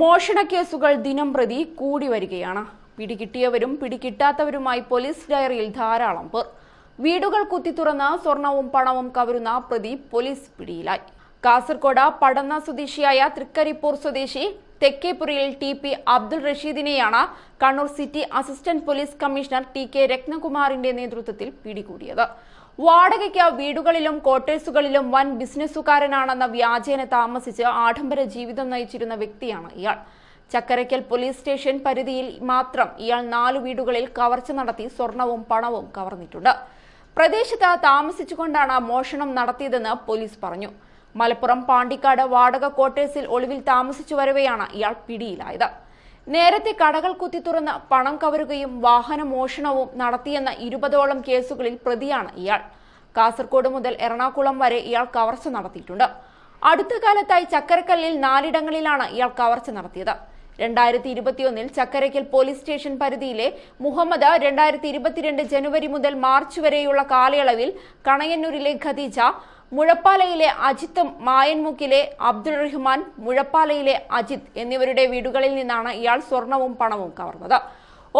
മോഷണ കേസുകൾ ദിനം പ്രതി കൂടി വരികയാണ് പിടികിട്ടിയവരും പിടികിട്ടാത്തവരുമായി പോലീസ് ഡയറിയിൽ ധാരാളം പേർ വീടുകൾ കുത്തിത്തുറന്ന് സ്വർണവും പണവും കവരുന്ന പ്രതി പോലീസ് പിടിയിലായി കാസർകോട് പടന്ന സ്വദേശിയായ തൃക്കരിപ്പൂർ സ്വദേശി തെക്കേപ്പുരയിൽ ടി പി അബ്ദുൾ റഷീദിനെയാണ് Kannur city assistant police commissioner T K രത്നകുമാറിന്റെ നേതൃത്വത്തിൽ പിടികൂടിയത് വാടകയ്ക്ക് വീടുകളിലും കോട്ടേഴ്സുകളിലും വൻ ബിസിനസ്സുകാരനാണെന്ന വ്യാജേന താമസിച്ച് ആഡംബര ജീവിതം നയിച്ചിരുന്ന വ്യക്തിയാണ് ഇയാൾ ചക്കരയ്ക്കൽ പോലീസ് സ്റ്റേഷൻ പരിധിയിൽ മാത്രം ഇയാൾ നാല് വീടുകളിൽ കവർച്ച നടത്തി സ്വർണവും പണവും കവർന്നിട്ടുണ്ട് പ്രദേശത്ത് താമസിച്ചുകൊണ്ടാണ് മോഷണം നടത്തിയതെന്ന് പോലീസ് പറഞ്ഞു മലപ്പുറം പാണ്ടിക്കാട് വാടക കോട്ടേഴ്സിൽ ഒളിവിൽ താമസിച്ചു വരവെയാണ് ഇയാൾ പിടിയിലായത് നേരത്തെ കടകൾ കുത്തി തുറന്ന് പണം കവരുകയും വാഹന മോഷണവും നടത്തിയെന്ന ഇരുപതോളം കേസുകളിൽ പ്രതിയാണ് ഇയാൾ കാസർകോട് മുതൽ എറണാകുളം വരെ ഇയാൾ കവർച്ച നടത്തിയിട്ടുണ്ട് അടുത്ത കാലത്തായി ചക്കരക്കല്ലിൽ നാലിടങ്ങളിലാണ് ഇയാൾ കവർച്ച നടത്തിയത് രണ്ടായിരത്തി ഇരുപത്തിയൊന്നിൽ ചക്കരക്കൽ പോലീസ് സ്റ്റേഷൻ പരിധിയിലെ മുഹമ്മദ് രണ്ടായിരത്തി ഇരുപത്തിരണ്ട് ജനുവരി മുതൽ മാർച്ച് വരെയുള്ള കാലയളവിൽ കണയന്നൂരിലെ ഖദീജ മുഴപ്പാലയിലെ അജിത്തും മായൻമുക്കിലെ അബ്ദുൾ റഹ്മാൻ മുഴപ്പാലയിലെ അജിത് എന്നിവരുടെ വീടുകളിൽ നിന്നാണ് ഇയാൾ സ്വർണവും പണവും കവർന്നത്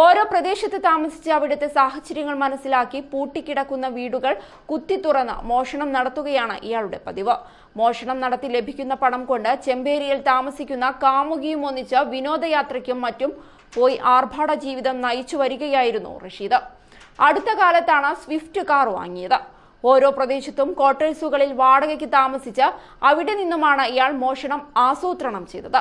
ഓരോ പ്രദേശത്ത് താമസിച്ച് അവിടുത്തെ സാഹചര്യങ്ങൾ മനസ്സിലാക്കി പൂട്ടിക്കിടക്കുന്ന വീടുകൾ കുത്തി തുറന്ന് മോഷണം നടത്തുകയാണ് ഇയാളുടെ പതിവ് മോഷണം നടത്തി ലഭിക്കുന്ന പണം കൊണ്ട് ചെമ്പേരിയിൽ താമസിക്കുന്ന കാമുകിയും ഒന്നിച്ച് വിനോദയാത്രയ്ക്കും മറ്റും പോയി ആർഭാട ജീവിതം നയിച്ചു വരികയായിരുന്നു റഷീദ് അടുത്ത കാലത്താണ് സ്വിഫ്റ്റ് കാർ വാങ്ങിയത് ഓരോ പ്രദേശത്തും ക്വാർട്ടേഴ്സുകളിൽ വാടകയ്ക്ക് താമസിച്ച് അവിടെ നിന്നുമാണ് ഇയാൾ മോഷണം ആസൂത്രണം ചെയ്തത്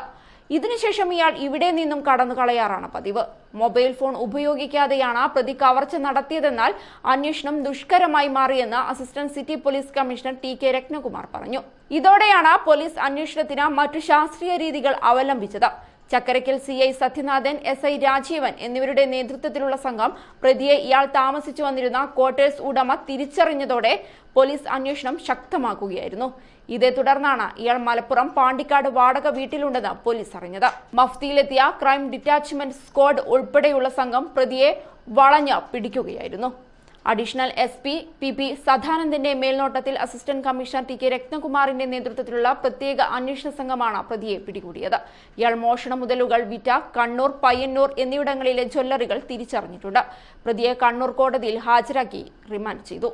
ഇതിനുശേഷം ഇയാൾ ഇവിടെ നിന്നും കടന്നു കളയാറാണ് പതിവ് മൊബൈൽ ഫോൺ ഉപയോഗിക്കാതെയാണ് പ്രതി കവർച്ച നടത്തിയതെന്നാൽ അന്വേഷണം ദുഷ്കരമായി മാറിയെന്ന് assistant city police commissioner T K Ratnakumar പറഞ്ഞു ഇതോടെയാണ് പോലീസ് അന്വേഷണത്തിന് മറ്റു ശാസ്ത്രീയ രീതികൾ അവലംബിച്ചത് Chakkarakkal C I Sathyanathan S I Rajeevan എന്നിവരുടെ നേതൃത്വത്തിലുള്ള സംഘം പ്രതിയെ ഇയാൾ താമസിച്ചു വന്നിരുന്ന ക്വാർട്ടേഴ്സ് ഉടമ തിരിച്ചറിഞ്ഞതോടെ പോലീസ് അന്വേഷണം ശക്തമാക്കുകയായിരുന്നു ഇതേ തുടർന്നാണ് ഇയാൾ മലപ്പുറം പാണ്ടിക്കാട് വാടക വീട്ടിലുണ്ടെന്ന് പോലീസ് അറിഞ്ഞത് മഫ്തിയിലെത്തിയ ക്രൈം ഡിറ്റാച്ച്മെന്റ് സ്ക്വാഡ് ഉൾപ്പെടെയുള്ള സംഘം പ്രതിയെ വളഞ്ഞ് പിടിക്കുകയായിരുന്നു additional S P P P സദാനന്ദന്റെ മേൽനോട്ടത്തിൽ അസിസ്റ്റന്റ് കമ്മീഷണർ ടി കെ രത്നകുമാറിന്റെ നേതൃത്വത്തിലുള്ള പ്രത്യേക അന്വേഷണ സംഘമാണ് പ്രതിയെ പിടികൂടിയത് ഇയാൾ മോഷണ മുതലുകൾ വിറ്റ കണ്ണൂർ പയ്യന്നൂർ എന്നിവിടങ്ങളിലെ ജ്വല്ലറികൾ തിരിച്ചറിഞ്ഞിട്ടുണ്ട് പ്രതിയെ കണ്ണൂർ കോടതിയിൽ ഹാജരാക്കി റിമാൻഡ് ചെയ്തു